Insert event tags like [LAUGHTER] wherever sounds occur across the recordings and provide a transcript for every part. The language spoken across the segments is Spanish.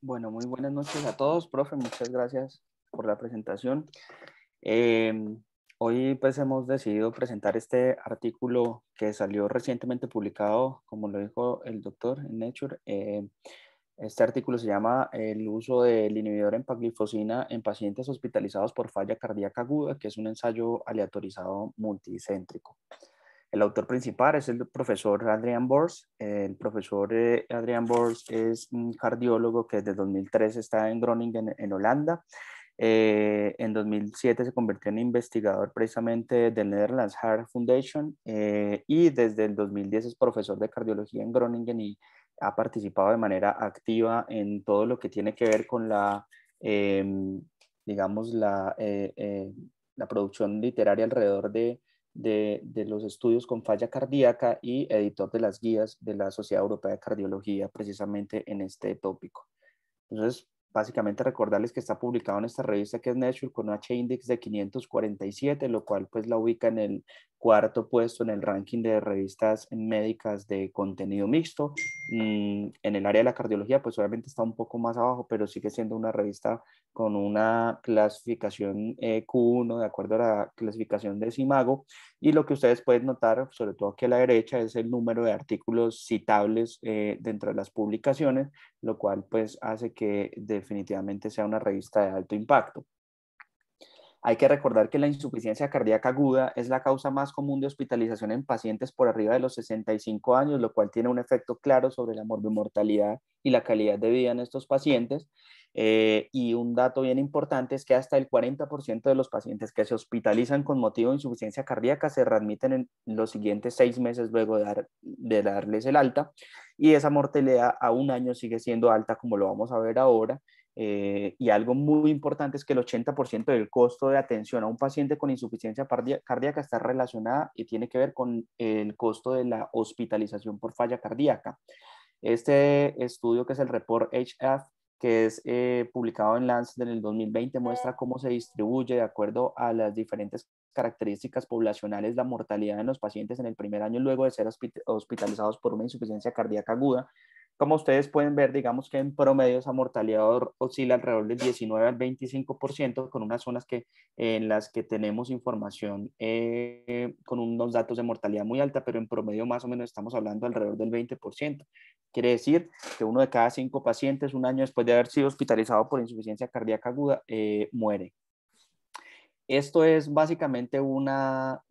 Bueno, muy buenas noches a todos, profe. Muchas gracias por la presentación. Em, hoy pues hemos decidido presentar este artículo que salió recientemente publicado, como lo dijo el doctor en Nature. Em, este artículo se llama El uso del inhibidor en paglifosina en pacientes hospitalizados por falla cardíaca aguda, que es un ensayo aleatorizado multicéntrico. El autor principal es el profesor Adrian Bors. El profesor eh, Adrian Bors es un cardiólogo que desde 2003 está en Groningen, en Holanda. Eh, en 2007 se convirtió en investigador precisamente del Netherlands Heart Foundation eh, y desde el 2010 es profesor de cardiología en Groningen y ha participado de manera activa en todo lo que tiene que ver con la, em, digamos, la, la producción literaria alrededor de de, los estudios con falla cardíaca y editor de las guías de la Sociedad Europea de Cardiología precisamente en este tópico. Entonces, básicamente recordarles que está publicado en esta revista que es Nature con un H-Index de 547, lo cual pues la ubica en el cuarto puesto en el ranking de revistas médicas de contenido mixto. Mm, en el área de la cardiología, pues obviamente está un poco más abajo, pero sigue siendo una revista con una clasificación eh, Q1 de acuerdo a la clasificación de Simago. Y lo que ustedes pueden notar, sobre todo aquí a la derecha, es el número de artículos citables eh, dentro de las publicaciones, lo cual pues hace que definitivamente sea una revista de alto impacto. Hay que recordar que la insuficiencia cardíaca aguda es la causa más común de hospitalización en pacientes por arriba de los 65 años, lo cual tiene un efecto claro sobre la morbimortalidad y la calidad de vida en estos pacientes. Eh, y un dato bien importante es que hasta el 40% de los pacientes que se hospitalizan con motivo de insuficiencia cardíaca se readmiten en los siguientes seis meses luego de darles el alta. Y esa mortalidad a un año sigue siendo alta, como lo vamos a ver ahora. Eh, y algo muy importante es que el 80% del costo de atención a un paciente con insuficiencia cardíaca está relacionada y tiene que ver con el costo de la hospitalización por falla cardíaca. Este estudio, que es el report HF, que es eh, publicado en Lancet en el 2020, muestra cómo se distribuye de acuerdo a las diferentes características poblacionales la mortalidad en los pacientes en el primer año luego de ser hospitalizados por una insuficiencia cardíaca aguda como ustedes pueden ver, digamos que en promedio esa mortalidad oscila alrededor del 19 al 25%, con unas zonas que, en las que tenemos información eh, con unos datos de mortalidad muy alta, pero en promedio más o menos estamos hablando alrededor del 20%. Quiere decir que uno de cada cinco pacientes, un año después de haber sido hospitalizado por insuficiencia cardíaca aguda, eh, muere. Esto es básicamente una,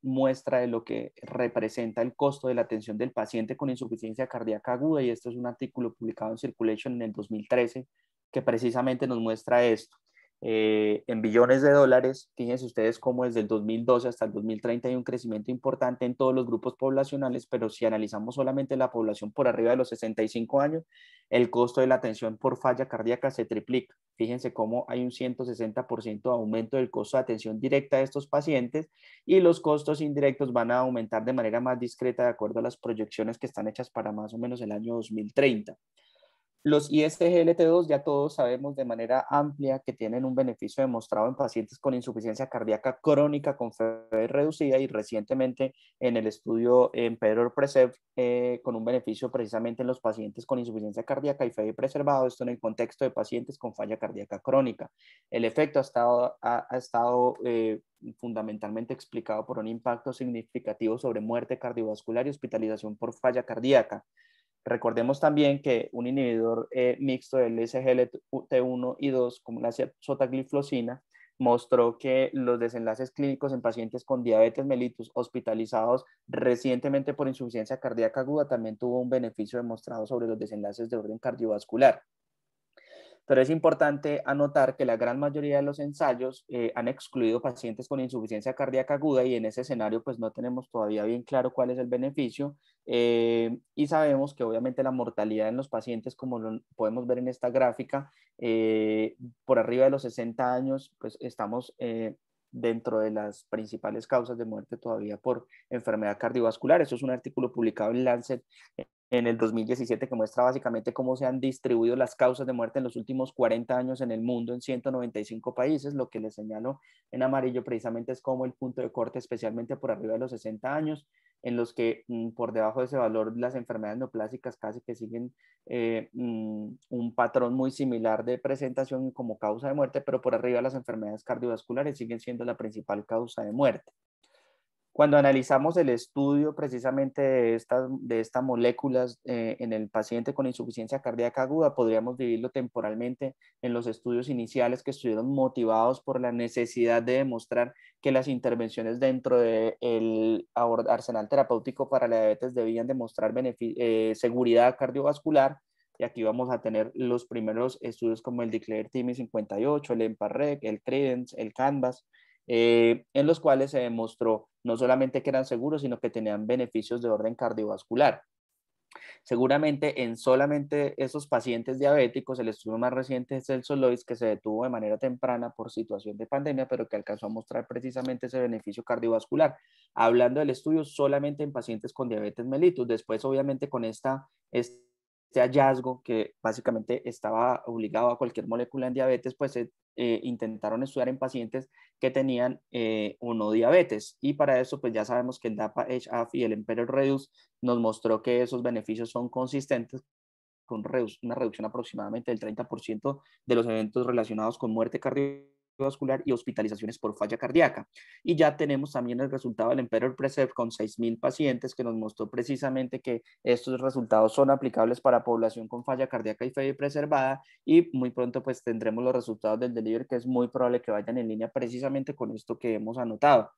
muestra de lo que representa el costo de la atención del paciente con insuficiencia cardíaca aguda y esto es un artículo publicado en Circulation en el 2013 que precisamente nos muestra esto. Eh, en billones de dólares. Fíjense ustedes cómo desde el 2012 hasta el 2030 hay un crecimiento importante en todos los grupos poblacionales, pero si analizamos solamente la población por arriba de los 65 años, el costo de la atención por falla cardíaca se triplica. Fíjense cómo hay un 160% de aumento del costo de atención directa de estos pacientes y los costos indirectos van a aumentar de manera más discreta de acuerdo a las proyecciones que están hechas para más o menos el año 2030. Los ISGLT2 ya todos sabemos de manera amplia que tienen un beneficio demostrado en pacientes con insuficiencia cardíaca crónica con FE reducida y recientemente en el estudio en Pedro eh, con un beneficio precisamente en los pacientes con insuficiencia cardíaca y FE preservado, esto en el contexto de pacientes con falla cardíaca crónica. El efecto ha estado, ha, estado eh, fundamentalmente explicado por un impacto significativo sobre muerte cardiovascular y hospitalización por falla cardíaca Recordemos también que un inhibidor eh, mixto del SGLT1 y 2, como la sotagliflosina, mostró que los desenlaces clínicos en pacientes con diabetes mellitus hospitalizados recientemente por insuficiencia cardíaca aguda también tuvo un beneficio demostrado sobre los desenlaces de orden cardiovascular pero es importante anotar que la gran mayoría de los ensayos eh, han excluido pacientes con insuficiencia cardíaca aguda y en ese escenario pues no tenemos todavía bien claro cuál es el beneficio eh, y sabemos que obviamente la mortalidad en los pacientes como lo podemos ver en esta gráfica eh, por arriba de los 60 años pues estamos dentro de las principales causas de muerte todavía por enfermedad cardiovascular. Eso es un artículo publicado en Lancet en el 2017 que muestra básicamente cómo se han distribuido las causas de muerte en los últimos 40 años en el mundo en 195 países. Lo que les señalo en amarillo precisamente es como el punto de corte, especialmente por arriba de los 60 años, en los que mm, por debajo de ese valor las enfermedades neoplásicas casi que siguen eh, mm, un patrón muy similar de presentación como causa de muerte, pero por arriba las enfermedades cardiovasculares siguen siendo la principal causa de muerte. Cuando analizamos el estudio precisamente de estas, de moléculas eh, en el paciente con insuficiencia cardíaca aguda, podríamos dividirlo temporalmente en los estudios iniciales que estuvieron motivados por la necesidad de demostrar que las intervenciones dentro del arsenal terapéutico para la diabetes debían demostrar eh, seguridad cardiovascular. Y aquí vamos a tener los primeros estudios como el Declare TIMI 58, el EMPAREC, el CREDENCE, el CANVAS, eh, en los cuales se demostró no solamente que eran seguros, sino que tenían beneficios de orden cardiovascular. Seguramente en solamente esos pacientes diabéticos, el estudio más reciente es el Solois, que se detuvo de manera temprana por situación de pandemia, pero que alcanzó a mostrar precisamente ese beneficio cardiovascular. Hablando del estudio solamente en pacientes con diabetes mellitus, después obviamente con esta, esta este hallazgo que básicamente estaba obligado a cualquier molécula en diabetes, pues se eh, eh, intentaron estudiar en pacientes que tenían uno eh, o diabetes. Y para eso, pues ya sabemos que el dapa HAF y el Emperor Reduce nos mostró que esos beneficios son consistentes con una reducción aproximadamente del 30% de los eventos relacionados con muerte cardíaca vascular y hospitalizaciones por falla cardíaca. Y ya tenemos también el resultado del Emperor Preserve con 6.000 pacientes que nos mostró precisamente que estos resultados son aplicables para población con falla cardíaca y fe preservada y muy pronto pues tendremos los resultados del delivery que es muy probable que vayan en línea precisamente con esto que hemos anotado.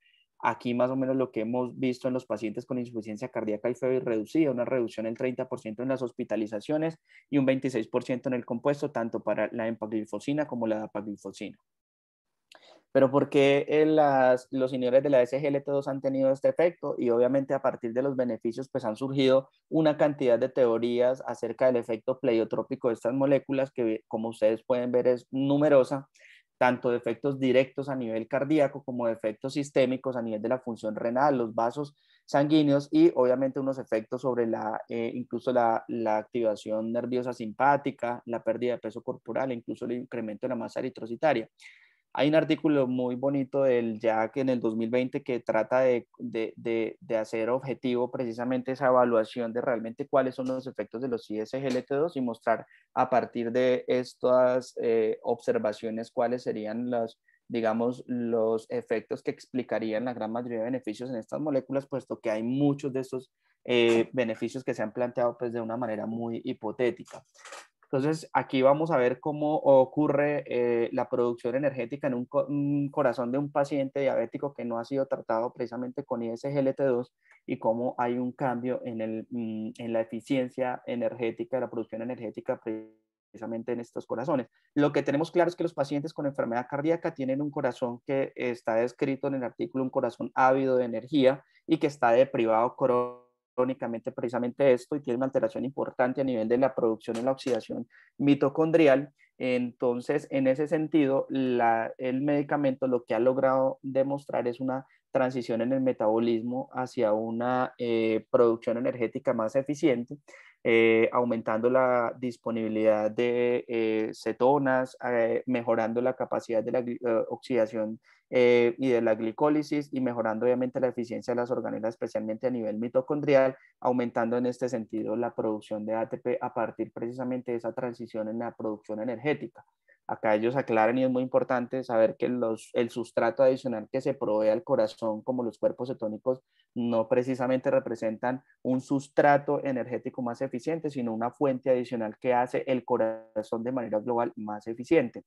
Aquí más o menos lo que hemos visto en los pacientes con insuficiencia cardíaca y febre reducida, una reducción del 30% en las hospitalizaciones y un 26% en el compuesto, tanto para la empaglifosina como la dapaglifosina. Pero ¿por qué eh, los señores de la SGLT2 han tenido este efecto? Y obviamente a partir de los beneficios, pues han surgido una cantidad de teorías acerca del efecto pleiotrópico de estas moléculas, que como ustedes pueden ver es numerosa, tanto de efectos directos a nivel cardíaco como de efectos sistémicos a nivel de la función renal, los vasos sanguíneos y obviamente unos efectos sobre la, eh, incluso la, la activación nerviosa simpática, la pérdida de peso corporal, incluso el incremento de la masa eritrocitaria. Hay un artículo muy bonito del que en el 2020 que trata de, hacer objetivo precisamente esa evaluación de realmente cuáles son los efectos de los ISGLT2 y mostrar a partir de estas eh, observaciones cuáles serían los digamos, los efectos que explicarían la gran mayoría de beneficios en estas moléculas, puesto que hay muchos de esos eh, beneficios que se han planteado pues, de una manera muy hipotética. Entonces, aquí vamos a ver cómo ocurre eh, la producción energética en un, corazón de un paciente diabético que no ha sido tratado precisamente con ISGLT2 y cómo hay un cambio mm, en, la eficiencia energética, la producción energética precisamente en estos corazones. Lo que tenemos claro es que los pacientes con enfermedad cardíaca tienen un corazón que está descrito en el artículo, un corazón ávido de energía y que está deprivado crónico crónicamente precisamente esto y tiene una alteración importante a nivel de la producción y la oxidación mitocondrial. Entonces, en ese sentido, el medicamento lo que ha logrado demostrar es una transición en el metabolismo hacia una eh, producción energética más eficiente, eh, aumentando la disponibilidad de eh, cetonas, mejorando la capacidad de la oxidación eh, y de la glicólisis y mejorando obviamente la eficiencia de las organelas, especialmente a nivel mitocondrial, aumentando en este sentido la producción de ATP a partir precisamente de esa transición en la producción energética. Acá ellos aclaran y es muy importante saber que los, el sustrato adicional que se provee al corazón, como los cuerpos cetónicos, no precisamente representan un sustrato energético más eficiente, sino una fuente adicional que hace el corazón de manera global más eficiente.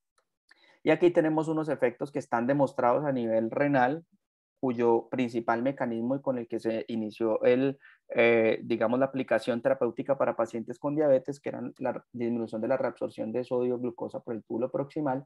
Y aquí tenemos unos efectos que están demostrados a nivel renal, cuyo principal mecanismo y con el que se inició el, eh, digamos, la aplicación terapéutica para pacientes con diabetes, que eran la disminución de la reabsorción de sodio glucosa por el túbulo proximal,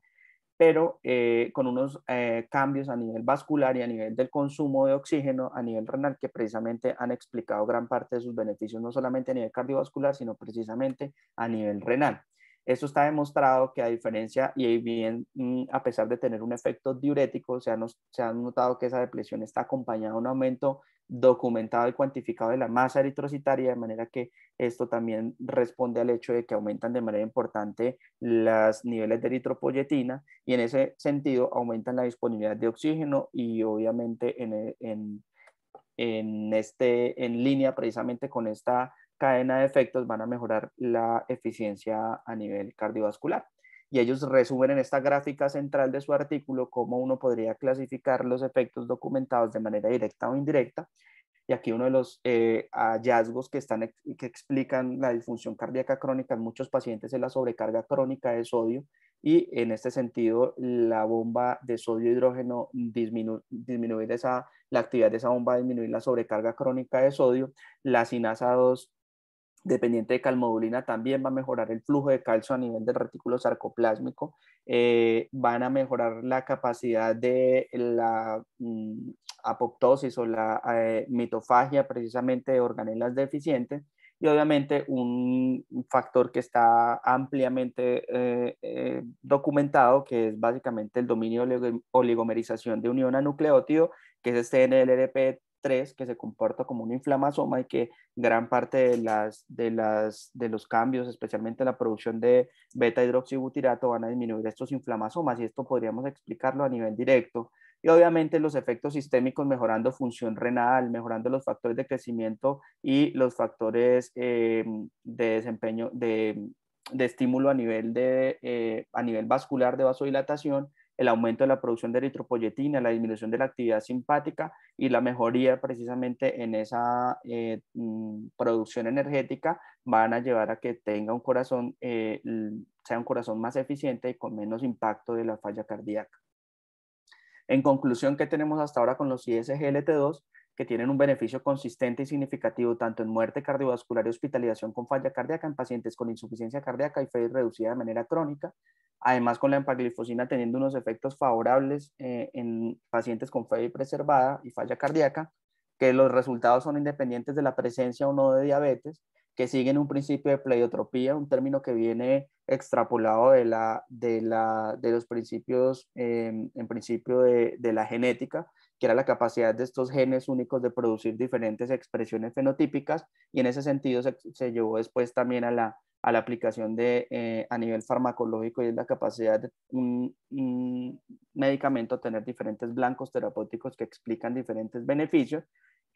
pero eh, con unos eh, cambios a nivel vascular y a nivel del consumo de oxígeno a nivel renal que precisamente han explicado gran parte de sus beneficios, no solamente a nivel cardiovascular, sino precisamente a nivel renal. Esto está demostrado que a diferencia y bien, mm, a pesar de tener un efecto diurético, se ha, notado que esa depresión está acompañada de un aumento documentado y cuantificado de la masa eritrocitaria, de manera que esto también responde al hecho de que aumentan de manera importante los niveles de eritropoyetina y en ese sentido aumentan la disponibilidad de oxígeno y obviamente en, en, este, en línea precisamente con esta cadena de efectos van a mejorar la eficiencia a nivel cardiovascular. Y ellos resumen en esta gráfica central de su artículo cómo uno podría clasificar los efectos documentados de manera directa o indirecta. Y aquí uno de los eh, hallazgos que, están, que explican la disfunción cardíaca crónica en muchos pacientes es la sobrecarga crónica de sodio y en este sentido la bomba de sodio hidrógeno disminuir esa, la actividad de esa bomba disminuir la sobrecarga crónica de sodio, la sinasa 2 dependiente de calmodulina también va a mejorar el flujo de calcio a nivel del retículo sarcoplásmico, eh, van a mejorar la capacidad de la mm, apoptosis o la eh, mitofagia precisamente de organelas deficientes y obviamente un factor que está ampliamente eh, documentado que es básicamente el dominio de oligomerización de unión a nucleótido que es este NLRP 3 que se comporta como un inflamasoma y que gran parte de, de, los cambios, especialmente la producción de beta hidroxibutirato, van a disminuir estos inflamasomas y esto podríamos explicarlo a nivel directo. Y obviamente los efectos sistémicos mejorando función renal, mejorando los factores de crecimiento y los factores eh, de desempeño de, estímulo a nivel, de, eh, a nivel vascular de vasodilatación el aumento de la producción de eritropoyetina, la disminución de la actividad simpática y la mejoría precisamente en esa eh, mm, producción energética van a llevar a que tenga un corazón, eh, sea un corazón más eficiente y con menos impacto de la falla cardíaca. En conclusión, ¿qué tenemos hasta ahora con los ISGLT2? que tienen un beneficio consistente y significativo tanto en muerte cardiovascular y hospitalización con falla cardíaca en pacientes con insuficiencia cardíaca y FE reducida de manera crónica, además con la empaglifosina teniendo unos efectos favorables eh, en pacientes con FE preservada y falla cardíaca, que los resultados son independientes de la presencia o no de diabetes, que siguen un principio de pleiotropía, un término que viene extrapolado de, la, los principios, eh, en principio de la genética, que era la capacidad de estos genes únicos de producir diferentes expresiones fenotípicas y en ese sentido se, llevó después también a la, aplicación de, eh, a nivel farmacológico y es la capacidad de un, un medicamento tener diferentes blancos terapéuticos que explican diferentes beneficios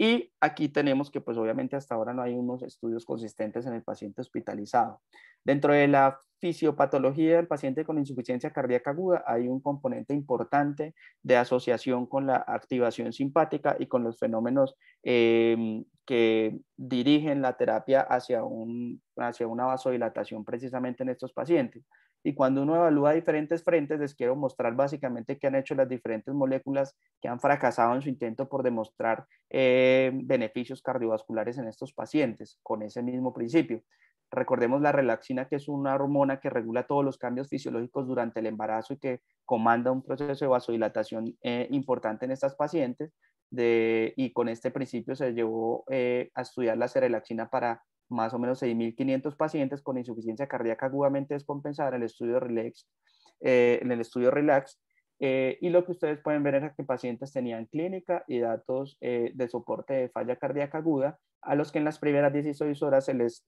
y aquí tenemos que, pues obviamente hasta ahora no hay unos estudios consistentes en el paciente hospitalizado. Dentro de la fisiopatología del paciente con insuficiencia cardíaca aguda hay un componente importante de asociación con la activación simpática y con los fenómenos em, que dirigen la terapia hacia una vasodilatación precisamente en estos pacientes. Y cuando uno evalúa diferentes frentes, les quiero mostrar básicamente qué han hecho las diferentes moléculas que han fracasado en su intento por demostrar eh, beneficios cardiovasculares en estos pacientes, con ese mismo principio. Recordemos la relaxina, que es una hormona que regula todos los cambios fisiológicos durante el embarazo y que comanda un proceso de vasodilatación eh, importante en estas pacientes. y con este principio se llevó eh, a estudiar la serelaxina para más o menos 6.500 pacientes con insuficiencia cardíaca agudamente descompensada en el estudio RELAX. Eh, en el estudio RELAX eh, y lo que ustedes pueden ver es que pacientes tenían clínica y datos eh, de soporte de falla cardíaca aguda, a los que en las primeras 16 horas se les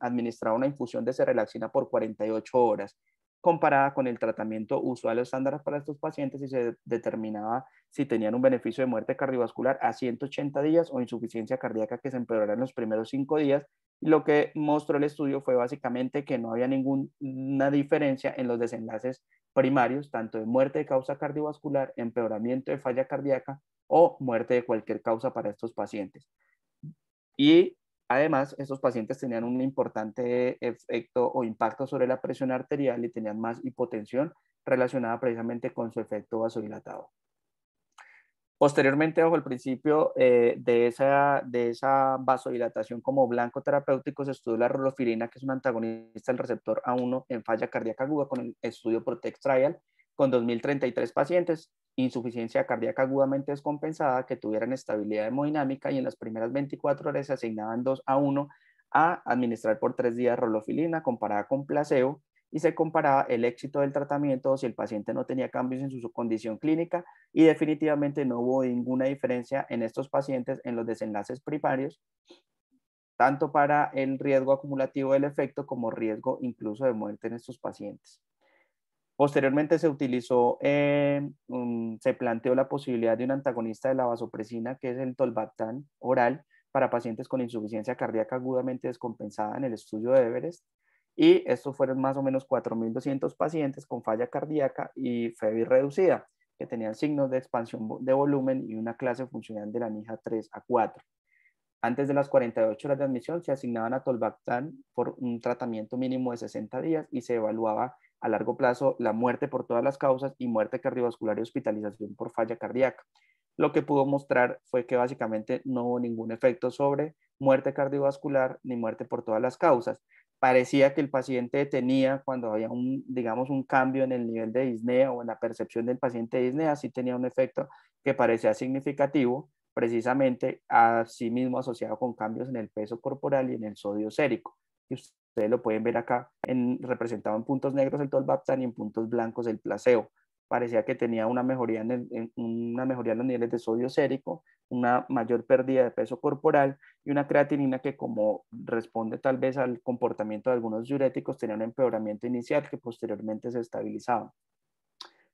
administraba una infusión de serelaxina por 48 horas comparada con el tratamiento usual o estándar para estos pacientes y se determinaba si tenían un beneficio de muerte cardiovascular a 180 días o insuficiencia cardíaca que se empeorara en los primeros cinco días. lo que mostró el estudio fue básicamente que no había ninguna diferencia en los desenlaces primarios, tanto de muerte de causa cardiovascular, empeoramiento de falla cardíaca o muerte de cualquier causa para estos pacientes. Y Además, estos pacientes tenían un importante efecto o impacto sobre la presión arterial y tenían más hipotensión relacionada precisamente con su efecto vasodilatado. Posteriormente, bajo el principio eh, de, esa, de esa vasodilatación como blanco terapéutico, se estudió la rolofirina, que es un antagonista del receptor A1 en falla cardíaca aguda con el estudio PROTECT Trial, con 2.033 pacientes insuficiencia cardíaca agudamente descompensada que tuvieran estabilidad hemodinámica y en las primeras 24 horas se asignaban 2 a 1 a administrar por 3 días rolofilina comparada con placebo y se comparaba el éxito del tratamiento si el paciente no tenía cambios en su condición clínica y definitivamente no hubo ninguna diferencia en estos pacientes en los desenlaces primarios, tanto para el riesgo acumulativo del efecto como riesgo incluso de muerte en estos pacientes. Posteriormente se utilizó, eh, se planteó la posibilidad de un antagonista de la vasopresina, que es el tolvactán oral, para pacientes con insuficiencia cardíaca agudamente descompensada en el estudio de Everest. Y estos fueron más o menos 4.200 pacientes con falla cardíaca y FEBI reducida, que tenían signos de expansión de volumen y una clase funcional de la NIJA 3 a 4. Antes de las 48 horas de admisión se asignaban a tolvactán por un tratamiento mínimo de 60 días y se evaluaba a largo plazo la muerte por todas las causas y muerte cardiovascular y hospitalización por falla cardíaca. Lo que pudo mostrar fue que básicamente no hubo ningún efecto sobre muerte cardiovascular ni muerte por todas las causas. Parecía que el paciente tenía, cuando había un, digamos, un cambio en el nivel de disnea o en la percepción del paciente de disnea, sí tenía un efecto que parecía significativo, precisamente a sí mismo asociado con cambios en el peso corporal y en el sodio sérico y ustedes lo pueden ver acá, en, representado en puntos negros el tolvaptan y en puntos blancos el placebo. Parecía que tenía una mejoría en, una mejoría en los niveles de sodio sérico, una mayor pérdida de peso corporal y una creatinina que como responde tal vez al comportamiento de algunos diuréticos tenía un empeoramiento inicial que posteriormente se estabilizaba.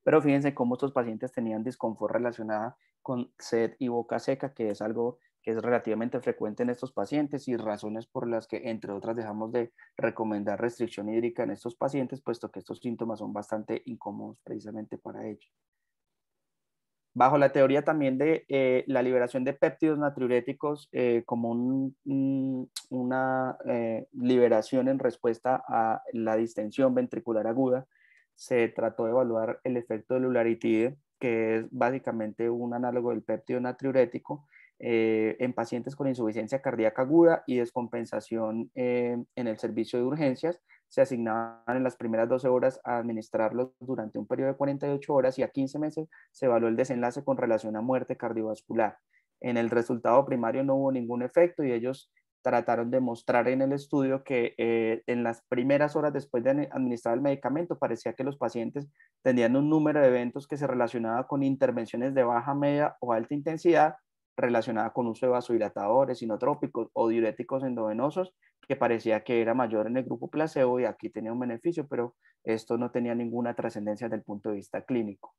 Pero fíjense cómo estos pacientes tenían disconfort relacionada con sed y boca seca, que es algo que es relativamente frecuente en estos pacientes y razones por las que, entre otras, dejamos de recomendar restricción hídrica en estos pacientes, puesto que estos síntomas son bastante incómodos precisamente para ellos. Bajo la teoría también de eh, la liberación de péptidos natriuréticos eh, como una eh, liberación en respuesta a la distensión ventricular aguda, se trató de evaluar el efecto del ularitide, que es básicamente un análogo del péptido natriurético, eh, en pacientes con insuficiencia cardíaca aguda y descompensación eh, en el servicio de urgencias. Se asignaban en las primeras 12 horas a administrarlos durante un periodo de 48 horas y a 15 meses se evaluó el desenlace con relación a muerte cardiovascular. En el resultado primario no hubo ningún efecto y ellos trataron de mostrar en el estudio que eh, en las primeras horas después de administrar el medicamento parecía que los pacientes tenían un número de eventos que se relacionaba con intervenciones de baja, media o alta intensidad relacionada con uso de vasodilatadores, sinotrópicos o diuréticos endovenosos, que parecía que era mayor en el grupo placebo y aquí tenía un beneficio, pero esto no tenía ninguna trascendencia desde el punto de vista clínico.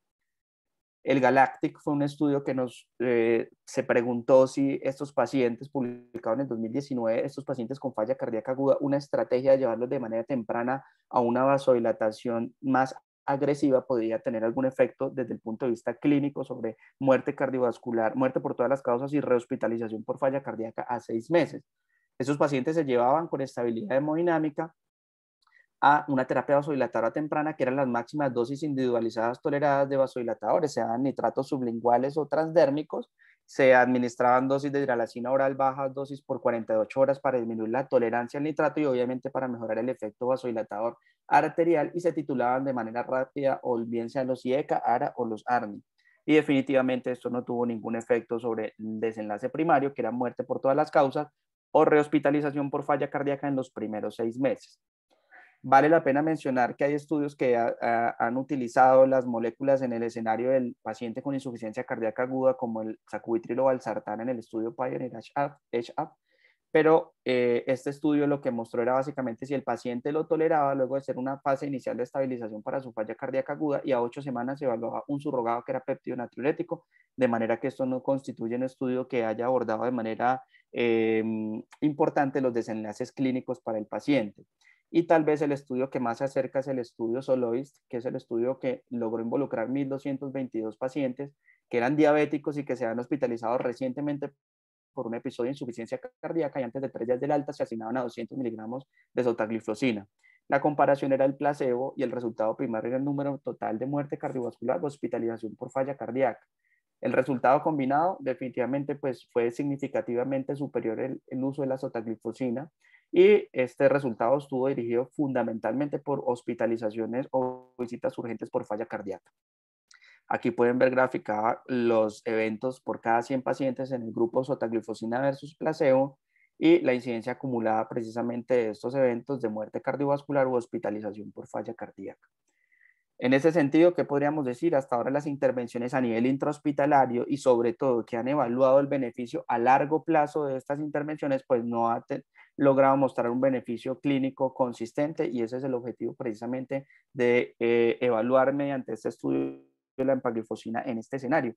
El Galactic fue un estudio que nos eh, se preguntó si estos pacientes, publicados en el 2019, estos pacientes con falla cardíaca aguda, una estrategia de llevarlos de manera temprana a una vasodilatación más agresiva podría tener algún efecto desde el punto de vista clínico sobre muerte cardiovascular, muerte por todas las causas y rehospitalización por falla cardíaca a seis meses. Esos pacientes se llevaban con estabilidad hemodinámica a una terapia vasodilatadora temprana, que eran las máximas dosis individualizadas toleradas de vasodilatadores, sean nitratos sublinguales o transdérmicos, se administraban dosis de hidralacina oral bajas dosis por 48 horas para disminuir la tolerancia al nitrato y obviamente para mejorar el efecto vasodilatador arterial y se titulaban de manera rápida o bien sean los IECA, ARA o los ARNI. Y definitivamente esto no tuvo ningún efecto sobre desenlace primario, que era muerte por todas las causas o rehospitalización por falla cardíaca en los primeros seis meses. Vale la pena mencionar que hay estudios que han utilizado las moléculas en el escenario del paciente con insuficiencia cardíaca aguda, como el sacubitrilo valsartán en el estudio Pioneer HAP, pero eh, este estudio lo que mostró era básicamente si el paciente lo toleraba luego de ser una fase inicial de estabilización para su falla cardíaca aguda y a ocho semanas se evaluaba un surrogado que era péptido natriurético, de manera que esto no constituye un estudio que haya abordado de manera em, importante los desenlaces clínicos para el paciente y tal vez el estudio que más se acerca es el estudio Soloist, que es el estudio que logró involucrar 1.222 pacientes que eran diabéticos y que se han hospitalizado recientemente por un episodio de insuficiencia cardíaca y antes de tres días del alta se asignaban a 200 miligramos de sotagliflozina. La comparación era el placebo y el resultado primario era el número total de muerte cardiovascular o hospitalización por falla cardíaca. El resultado combinado definitivamente pues, fue significativamente superior el, uso de la sotaglifosina y este resultado estuvo dirigido fundamentalmente por hospitalizaciones o visitas urgentes por falla cardíaca. Aquí pueden ver graficada los eventos por cada 100 pacientes en el grupo sotaglifosina versus placebo y la incidencia acumulada precisamente de estos eventos de muerte cardiovascular o hospitalización por falla cardíaca. En ese sentido, ¿qué podríamos decir? Hasta ahora las intervenciones a nivel intrahospitalario y sobre todo que han evaluado el beneficio a largo plazo de estas intervenciones, pues no ha logrado mostrar un beneficio clínico consistente y ese es el objetivo precisamente de eh, evaluar mediante este estudio la empaglifosina en este escenario.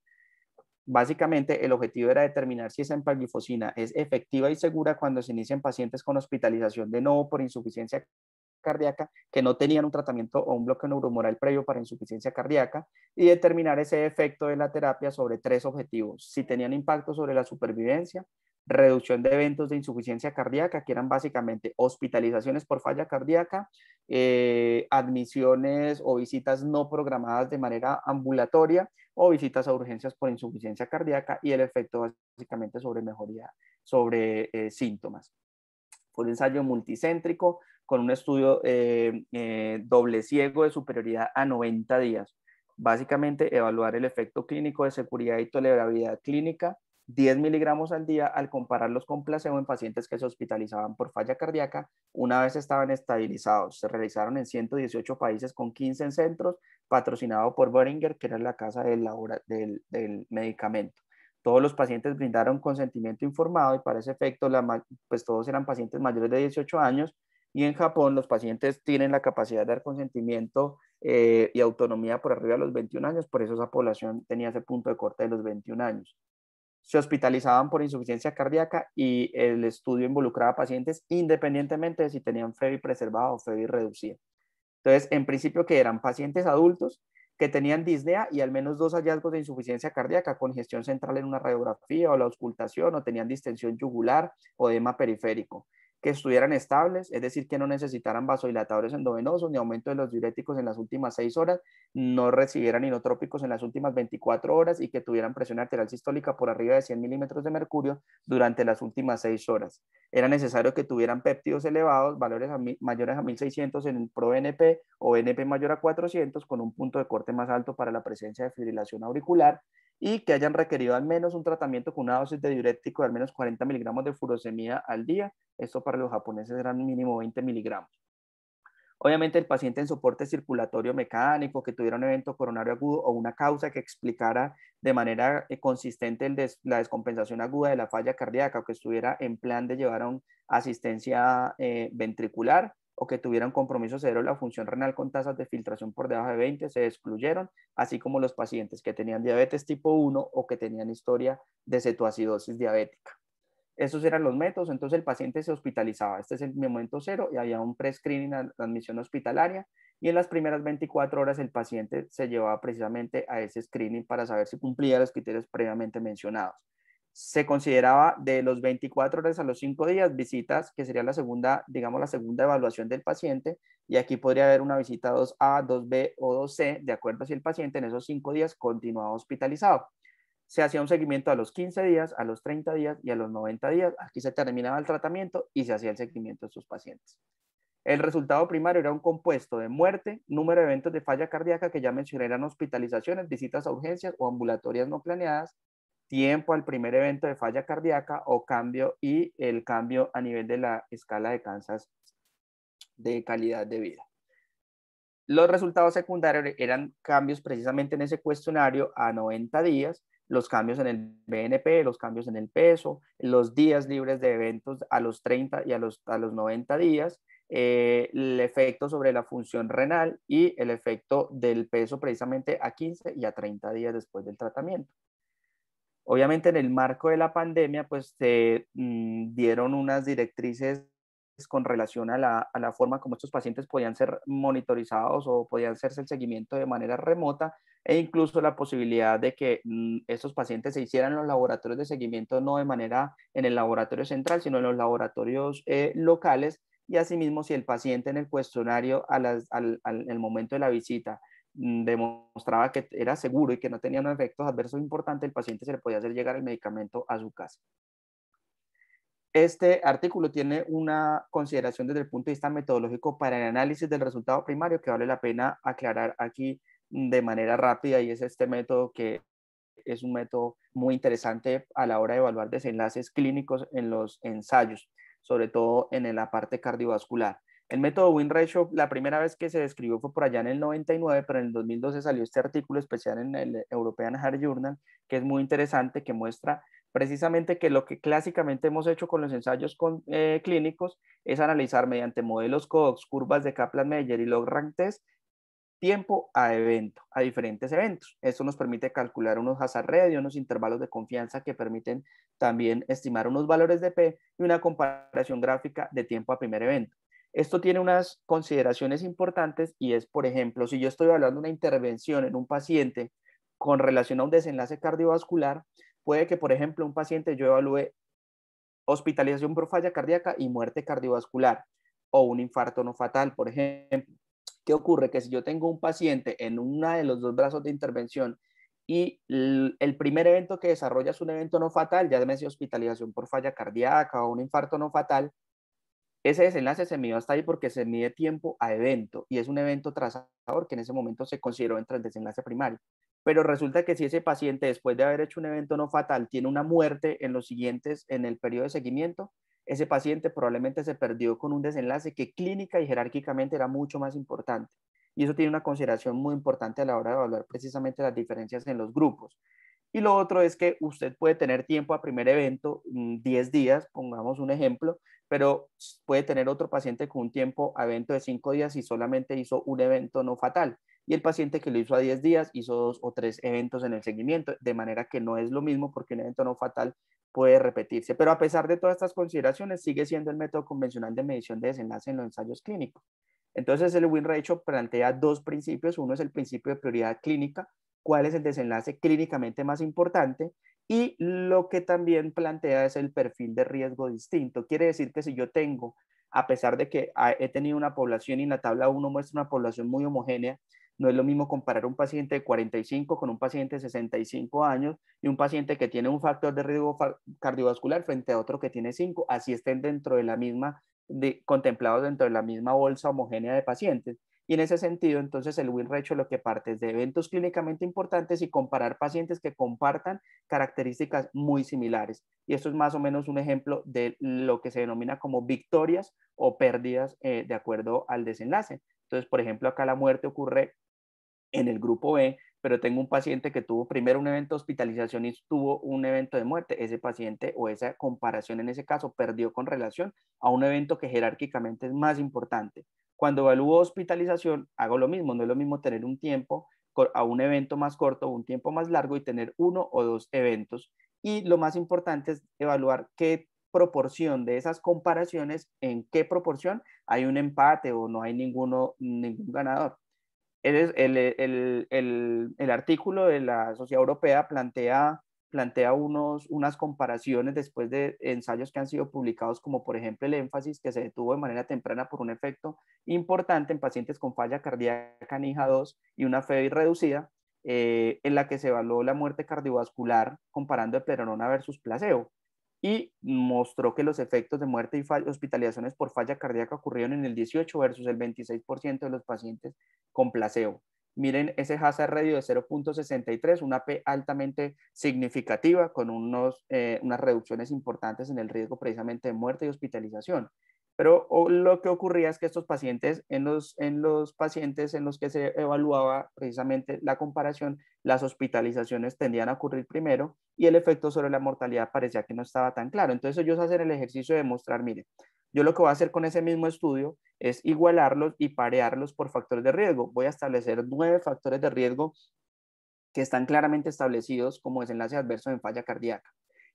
Básicamente, el objetivo era determinar si esa empaglifosina es efectiva y segura cuando se inician pacientes con hospitalización de nuevo por insuficiencia cardíaca que no tenían un tratamiento o un bloque neuromoral previo para insuficiencia cardíaca y determinar ese efecto de la terapia sobre tres objetivos, si tenían impacto sobre la supervivencia, reducción de eventos de insuficiencia cardíaca, que eran básicamente hospitalizaciones por falla cardíaca, eh, admisiones o visitas no programadas de manera ambulatoria o visitas a urgencias por insuficiencia cardíaca y el efecto básicamente sobre mejoría sobre eh, síntomas. Fue un ensayo multicéntrico con un estudio eh, eh, doble ciego de superioridad a 90 días. Básicamente, evaluar el efecto clínico de seguridad y tolerabilidad clínica, 10 miligramos al día al compararlos con placebo en pacientes que se hospitalizaban por falla cardíaca una vez estaban estabilizados. Se realizaron en 118 países con 15 centros, patrocinado por Boehringer, que era la casa del, del, del medicamento. Todos los pacientes brindaron consentimiento informado y para ese efecto, la, pues todos eran pacientes mayores de 18 años y en Japón los pacientes tienen la capacidad de dar consentimiento eh, y autonomía por arriba de los 21 años, por eso esa población tenía ese punto de corte de los 21 años. Se hospitalizaban por insuficiencia cardíaca y el estudio involucraba a pacientes independientemente de si tenían FEBI preservada o FEBI reducida. Entonces, en principio que eran pacientes adultos que tenían disnea y al menos dos hallazgos de insuficiencia cardíaca, congestión central en una radiografía o la auscultación, o tenían distensión yugular o edema periférico que estuvieran estables, es decir, que no necesitaran vasodilatadores endovenosos ni aumento de los diuréticos en las últimas seis horas, no recibieran inotrópicos en las últimas 24 horas y que tuvieran presión arterial sistólica por arriba de 100 milímetros de mercurio durante las últimas seis horas. Era necesario que tuvieran péptidos elevados, valores mayores a 1600 en el PRO-NP o NP mayor a 400 con un punto de corte más alto para la presencia de fibrilación auricular y que hayan requerido al menos un tratamiento con una dosis de diurético de al menos 40 miligramos de furosemida al día. Esto para los japoneses eran mínimo 20 miligramos. Obviamente el paciente en soporte circulatorio mecánico, que tuviera un evento coronario agudo o una causa que explicara de manera eh, consistente la descompensación aguda de la falla cardíaca o que estuviera en plan de llevar a asistencia eh, ventricular o que tuvieran compromiso cero la función renal con tasas de filtración por debajo de 20 se excluyeron, así como los pacientes que tenían diabetes tipo 1 o que tenían historia de cetoacidosis diabética. Esos eran los métodos, entonces el paciente se hospitalizaba, este es el momento cero y había un pre-screening admisión hospitalaria y en las primeras 24 horas el paciente se llevaba precisamente a ese screening para saber si cumplía los criterios previamente mencionados se consideraba de los 24 horas a los 5 días visitas, que sería la segunda, digamos, la segunda evaluación del paciente, y aquí podría haber una visita 2A, 2B o 2C, de acuerdo a si el paciente en esos 5 días continuaba hospitalizado. Se hacía un seguimiento a los 15 días, a los 30 días y a los 90 días. Aquí se terminaba el tratamiento y se hacía el seguimiento de sus pacientes. El resultado primario era un compuesto de muerte, número de eventos de falla cardíaca que ya mencioné eran hospitalizaciones, visitas a urgencias o ambulatorias no planeadas, tiempo al primer evento de falla cardíaca o cambio y el cambio a nivel de la escala de Kansas de calidad de vida. Los resultados secundarios eran cambios precisamente en ese cuestionario a 90 días, los cambios en el BNP, los cambios en el peso, los días libres de eventos a los 30 y a los, a 90 días, eh, el efecto sobre la función renal y el efecto del peso precisamente a 15 y a 30 días después del tratamiento. Obviamente en el marco de la pandemia, pues se mm, dieron unas directrices con relación a la, forma como estos pacientes podían ser monitorizados o podían hacerse el seguimiento de manera remota e incluso la posibilidad de que mm, estos pacientes se hicieran en los laboratorios de seguimiento no de manera en el laboratorio central, sino en los laboratorios eh, locales y asimismo si el paciente en el cuestionario al momento de la visita Mm, demostraba que era seguro y que no tenía unos efectos adversos importantes, el paciente se le podía hacer llegar el medicamento a su casa. Este artículo tiene una consideración desde el punto de vista metodológico para el análisis del resultado primario que vale la pena aclarar aquí mm, de manera rápida y es este método que es un método muy interesante a la hora de evaluar desenlaces clínicos en los ensayos, sobre todo en la parte cardiovascular. El método win ratio, la primera vez que se describió fue por allá en el 99, pero en el 2012 salió este artículo especial en el European Heart Journal, que es muy interesante, que muestra precisamente que lo que clásicamente hemos hecho con los ensayos eh, clínicos es analizar mediante modelos COX, curvas de Kaplan-Meier y log-rank test, tiempo a evento, a diferentes eventos. Esto nos permite calcular unos hazard y unos intervalos de confianza que permiten también estimar unos valores de P y una comparación gráfica de tiempo a primer evento. Esto tiene unas consideraciones importantes y es, por ejemplo, si yo estoy hablando una intervención en un paciente con relación a un desenlace cardiovascular, puede que, por ejemplo, un paciente yo evalúe hospitalización por falla cardíaca y muerte cardiovascular o un infarto no fatal, por ejemplo. ¿Qué ocurre? Que si yo tengo un paciente en una de los dos brazos de intervención y el primer evento que desarrolla es un evento no fatal, ya sea hospitalización por falla cardíaca o un infarto no fatal, ese desenlace se midió hasta ahí porque se mide tiempo a evento y es un evento trazador que en ese momento se consideró entre el desenlace primario. Pero resulta que si ese paciente, después de haber hecho un evento no fatal, tiene una muerte en los siguientes, en el periodo de seguimiento, ese paciente probablemente se perdió con un desenlace que clínica y jerárquicamente era mucho más importante. Y eso tiene una consideración muy importante a la hora de evaluar precisamente las diferencias en los grupos. Y lo otro es que usted puede tener tiempo a primer evento, 10 mm, días, pongamos un ejemplo, pero puede tener otro paciente con un tiempo evento de cinco días y solamente hizo un evento no fatal. Y el paciente que lo hizo a 10 días hizo dos o tres eventos en el seguimiento, de manera que no es lo mismo porque un evento no fatal puede repetirse. Pero a pesar de todas estas consideraciones, sigue siendo el método convencional de medición de desenlace en los ensayos clínicos. Entonces, el win plantea dos principios. Uno es el principio de prioridad clínica, cuál es el desenlace clínicamente más importante, y lo que también plantea es el perfil de riesgo distinto. Quiere decir que si yo tengo, a pesar de que he tenido una población y la tabla 1 muestra una población muy homogénea, no es lo mismo comparar un paciente de 45 con un paciente de 65 años y un paciente que tiene un factor de riesgo cardiovascular frente a otro que tiene 5, así estén dentro de la misma, contemplados dentro de la misma bolsa homogénea de pacientes. Y en ese sentido, entonces, el win lo que parte es de eventos clínicamente importantes y comparar pacientes que compartan características muy similares. Y esto es más o menos un ejemplo de lo que se denomina como victorias o pérdidas eh, de acuerdo al desenlace. Entonces, por ejemplo, acá la muerte ocurre en el grupo B, pero tengo un paciente que tuvo primero un evento de hospitalización y tuvo un evento de muerte. Ese paciente o esa comparación en ese caso perdió con relación a un evento que jerárquicamente es más importante. Cuando evalúo hospitalización, hago lo mismo. No es lo mismo tener un tiempo a un evento más corto o un tiempo más largo y tener uno o dos eventos. Y lo más importante es evaluar qué proporción de esas comparaciones, en qué proporción hay un empate o no hay ninguno, ningún ganador. El, el, el, el, artículo de la Sociedad Europea plantea plantea unos, unas comparaciones después de ensayos que han sido publicados, como por ejemplo el énfasis que se detuvo de manera temprana por un efecto importante en pacientes con falla cardíaca en 2 y una FEBI reducida, eh, en la que se evaluó la muerte cardiovascular comparando el eplerenona versus placebo y mostró que los efectos de muerte y hospitalizaciones por falla cardíaca ocurrieron en el 18 versus el 26% de los pacientes con placebo. Miren ese hazard radio de 0.63, una P altamente significativa con eh, unas reducciones importantes en el riesgo precisamente de muerte y hospitalización. Pero lo que ocurría es que estos pacientes, en los, pacientes en los que se evaluaba precisamente la comparación, las hospitalizaciones tendían a ocurrir primero y el efecto sobre la mortalidad parecía que no estaba tan claro. Entonces ellos hacen el ejercicio de mostrar, miren, yo lo que voy a hacer con ese mismo estudio es igualarlos y parearlos por factores de riesgo. Voy a establecer nueve factores de riesgo que están claramente establecidos como desenlace adverso en falla cardíaca.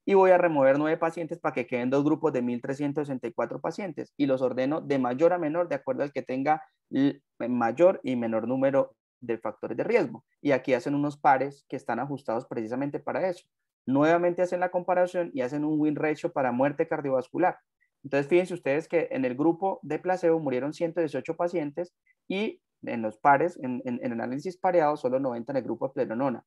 Y voy a remover nueve pacientes para que queden dos grupos de 1.364 pacientes y los ordeno de mayor a menor de acuerdo al que tenga eh, mayor y menor número de factores de riesgo. Y aquí hacen unos pares que están ajustados precisamente para eso. Nuevamente hacen la comparación y hacen un win ratio para muerte cardiovascular. Entonces, fíjense ustedes que en el grupo de placebo murieron 118 pacientes y en los pares, en, el análisis pareado, solo 90 en el grupo de plenonona.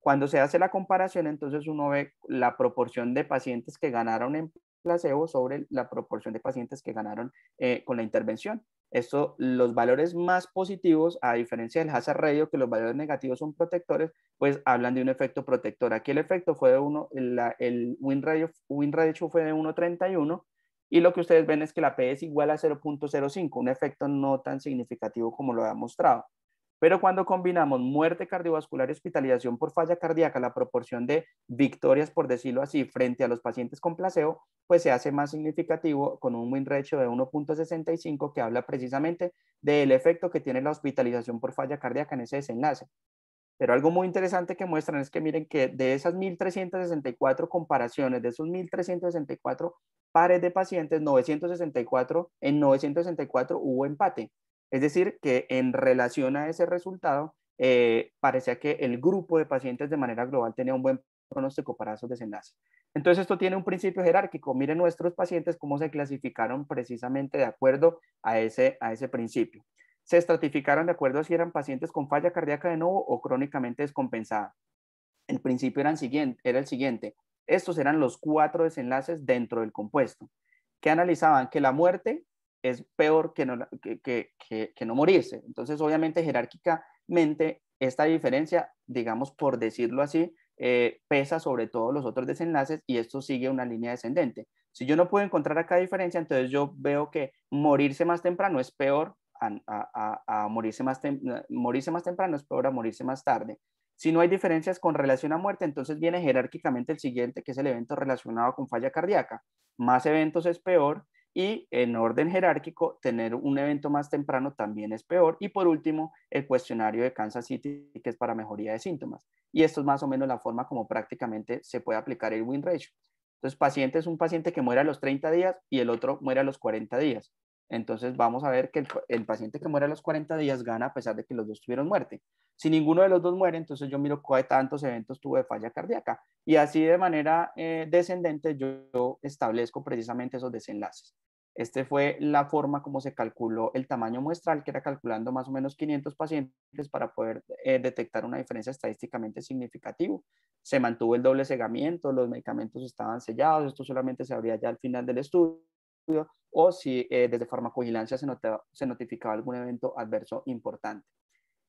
Cuando se hace la comparación, entonces uno ve la proporción de pacientes que ganaron en placebo sobre la proporción de pacientes que ganaron eh, con la intervención. Esto, los valores más positivos, a diferencia del hazard radio, que los valores negativos son protectores, pues hablan de un efecto protector. Aquí el efecto fue de 1, el win, radio, win ratio fue de 1.31 y lo que ustedes ven es que la P es igual a 0.05, un efecto no tan significativo como lo ha mostrado. Pero cuando combinamos muerte cardiovascular y hospitalización por falla cardíaca, la proporción de victorias, por decirlo así, frente a los pacientes con placebo, pues se hace más significativo con un win ratio de 1.65 que habla precisamente del efecto que tiene la hospitalización por falla cardíaca en ese desenlace. Pero algo muy interesante que muestran es que miren que de esas 1.364 comparaciones, de esos 1.364 pares de pacientes, 964, en 964 hubo empate. Es decir, que en relación a ese resultado, eh, parecía que el grupo de pacientes de manera global tenía un buen pronóstico para esos desenlaces. Entonces, esto tiene un principio jerárquico. Miren nuestros pacientes cómo se clasificaron precisamente de acuerdo a ese, a ese principio se estratificaron de acuerdo a si eran pacientes con falla cardíaca de nuevo o crónicamente descompensada. El principio eran siguiente, era el siguiente. Estos eran los cuatro desenlaces dentro del compuesto, que analizaban que la muerte es peor que no, que, que, que, no morirse. Entonces, obviamente, jerárquicamente, esta diferencia, digamos, por decirlo así, eh, pesa sobre todos los otros desenlaces y esto sigue una línea descendente. Si yo no puedo encontrar acá diferencia, entonces yo veo que morirse más temprano es peor a, morirse, más eh, morirse más temprano, es peor a morirse más tarde. Si no hay diferencias con relación a muerte, entonces viene jerárquicamente el siguiente, que es el evento relacionado con falla cardíaca. Más eventos es peor y en orden jerárquico, tener un evento más temprano también es peor. Y por último, el cuestionario de Kansas City, que es para mejoría de síntomas. Y esto es más o menos la forma como prácticamente se puede aplicar el win ratio. Entonces, paciente es un paciente que muere a los 30 días y el otro muere a los 40 días. Entonces vamos a ver que el, paciente que muere a los 40 días gana a pesar de que los dos tuvieron muerte. Si ninguno de los dos muere, entonces yo miro cuántos eventos tuvo de falla cardíaca. Y así de manera eh, descendente yo, establezco precisamente esos desenlaces. Este fue la forma como se calculó el tamaño muestral, que era calculando más o menos 500 pacientes para poder eh, detectar una diferencia estadísticamente significativa. Se mantuvo el doble cegamiento, los medicamentos estaban sellados, esto solamente se abría ya al final del estudio o si eh, desde farmacovigilancia se, se notificaba algún evento adverso importante.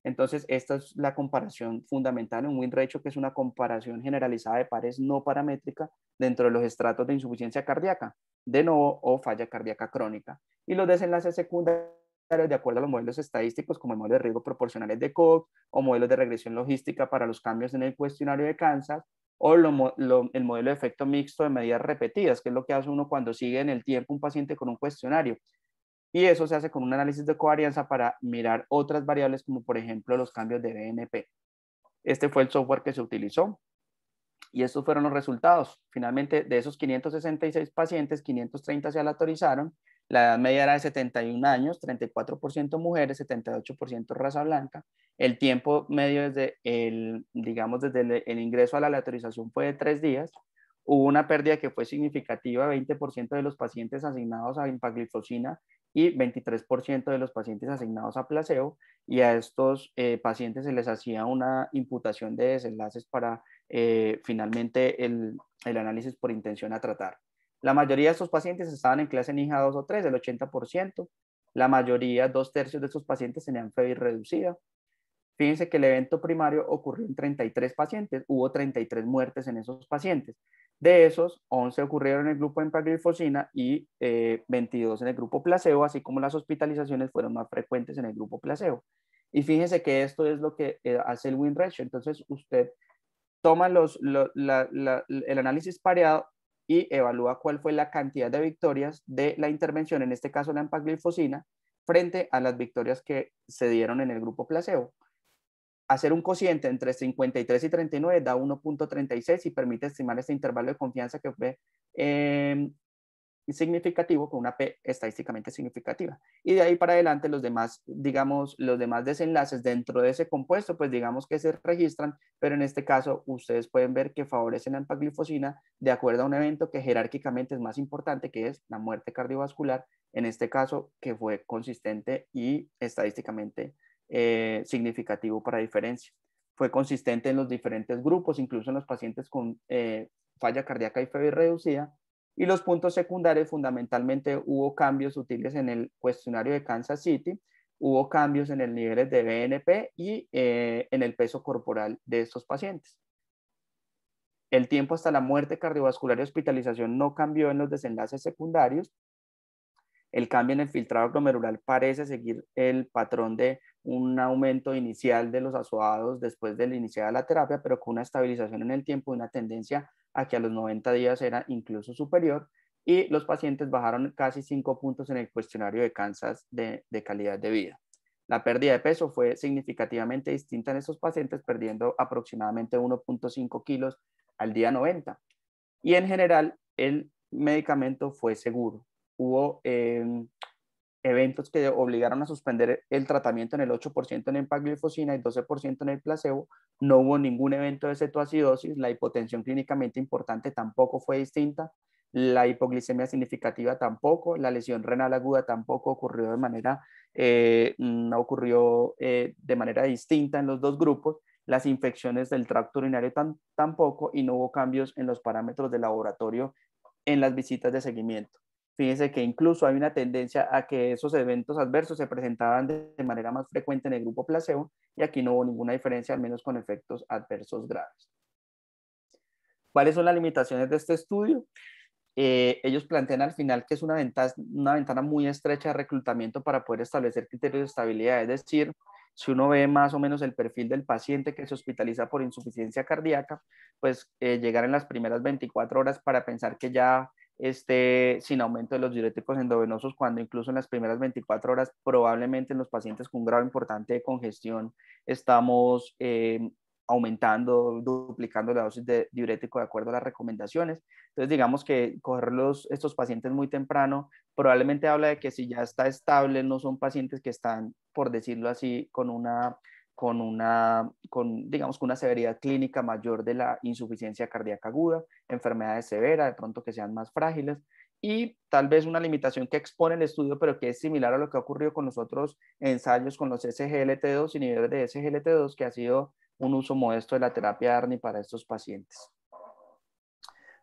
Entonces, esta es la comparación fundamental, en win que es una comparación generalizada de pares no paramétrica dentro de los estratos de insuficiencia cardíaca, de nuevo o falla cardíaca crónica. Y los desenlaces secundarios, de acuerdo a los modelos estadísticos, como el modelo de riesgo proporcionales de Cox o modelos de regresión logística para los cambios en el cuestionario de Kansas, o el modelo de efecto mixto de medidas repetidas, que es lo que hace uno cuando sigue en el tiempo un paciente con un cuestionario. Y eso se hace con un análisis de covarianza para mirar otras variables como por ejemplo los cambios de BNP. Este fue el software que se utilizó y estos fueron los resultados. Finalmente, de esos 566 pacientes, 530 se aleatorizaron la edad media era de 71 años, 34% mujeres, 78% raza blanca. El tiempo medio desde el, digamos, desde el, ingreso a la aleatorización fue de tres días. Hubo una pérdida que fue significativa, 20% de los pacientes asignados a impaglifosina y 23% de los pacientes asignados a placebo. Y a estos eh, pacientes se les hacía una imputación de desenlaces para eh, finalmente el análisis por intención a tratar. La mayoría de estos pacientes estaban en clase NIHA 2 o 3, el 80%. La mayoría, dos tercios de estos pacientes tenían febi reducida. Fíjense que el evento primario ocurrió en 33 pacientes, hubo 33 muertes en esos pacientes. De esos, 11 ocurrieron en el grupo empaglifosina y 22 eh, en el grupo placebo, así como las hospitalizaciones fueron más frecuentes en el grupo placebo. Y fíjense que esto es lo que eh, hace el win Entonces, usted toma los, el análisis pareado y evalúa cuál fue la cantidad de victorias de la intervención, en este caso la empaglifosina, frente a las victorias que se dieron en el grupo placebo. Hacer un cociente entre 53 y 39 da 1.36 y permite estimar este intervalo de confianza que fue em, significativo con una P estadísticamente significativa. Y de ahí para adelante los demás, digamos, los demás desenlaces dentro de ese compuesto, pues digamos que se registran, pero en este caso ustedes pueden ver que favorecen la empaglifosina de acuerdo a un evento que jerárquicamente es más importante, que es la muerte cardiovascular, en este caso que fue consistente y estadísticamente eh, significativo para diferencia. Fue consistente en los diferentes grupos, incluso en los pacientes con eh, falla cardíaca y fiebre reducida, y los puntos secundarios, fundamentalmente, hubo cambios sutiles en el cuestionario de Kansas City, hubo cambios en el nivel de BNP y eh, en el peso corporal de estos pacientes. El tiempo hasta la muerte cardiovascular y hospitalización no cambió en los desenlaces secundarios. El cambio en el filtrado glomerular parece seguir el patrón de un aumento inicial de los asoados después del iniciar la terapia, pero con una estabilización en el tiempo, y una tendencia a que a los 90 días era incluso superior, y los pacientes bajaron casi 5 puntos en el cuestionario de Kansas de, calidad de vida. La pérdida de peso fue significativamente distinta en estos pacientes, perdiendo aproximadamente 1.5 kilos al día 90. Y en general, el medicamento fue seguro. Hubo eh, eventos que obligaron a suspender el tratamiento en el 8% en empaglifosina y 12% en el placebo, no hubo ningún evento de cetoacidosis, la hipotensión clínicamente importante tampoco fue distinta, la hipoglicemia significativa tampoco, la lesión renal aguda tampoco ocurrió de manera, eh, mm, ocurrió eh, de manera distinta en los dos grupos, las infecciones del tracto urinario tampoco y no hubo cambios en los parámetros de laboratorio en las visitas de seguimiento. Fíjense que incluso hay una tendencia a que esos eventos adversos se presentaban de manera más frecuente en el grupo placebo y aquí no hubo ninguna diferencia, al menos con efectos adversos graves. ¿Cuáles son las limitaciones de este estudio? Eh, ellos plantean al final que es una ventana, una ventana muy estrecha de reclutamiento para poder establecer criterios de estabilidad, es decir, si uno ve más o menos el perfil del paciente que se hospitaliza por insuficiencia cardíaca, pues eh, llegar en las primeras 24 horas para pensar que ya este, sin aumento de los diuréticos endovenosos, cuando incluso en las primeras 24 horas, probablemente en los pacientes con un grado importante de congestión, estamos em, aumentando, duplicando la dosis de diurético de acuerdo a las recomendaciones. Entonces, digamos que los estos pacientes muy temprano probablemente habla de que si ya está estable, no son pacientes que están, por decirlo así, con una con una, con, digamos, una severidad clínica mayor de la insuficiencia cardíaca aguda, enfermedades severas, de pronto que sean más frágiles, y tal vez una limitación que expone el estudio, pero que es similar a lo que ha ocurrido con los otros ensayos con los SGLT2 y niveles de SGLT2, que ha sido un uso modesto de la terapia ARNI para estos pacientes.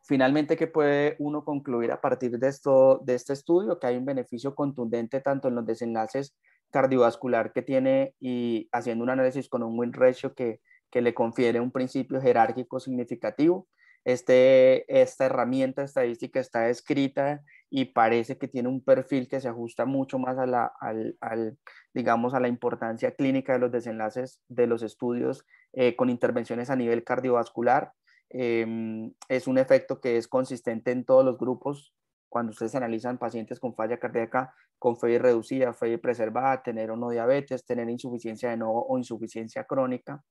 Finalmente, ¿qué puede uno concluir a partir de, esto, de este estudio? Que hay un beneficio contundente tanto en los desenlaces cardiovascular que tiene y haciendo un análisis con un buen ratio que, le confiere un principio jerárquico significativo. Este, esta herramienta estadística está escrita y parece que tiene un perfil que se ajusta mucho más a la, al, digamos, a la importancia clínica de los desenlaces de los estudios eh, con intervenciones a nivel cardiovascular. Em, es un efecto que es consistente en todos los grupos cuando ustedes analizan pacientes con falla cardíaca con FEI reducida, FEI preservada, tener o no diabetes, tener insuficiencia de nuevo o insuficiencia crónica.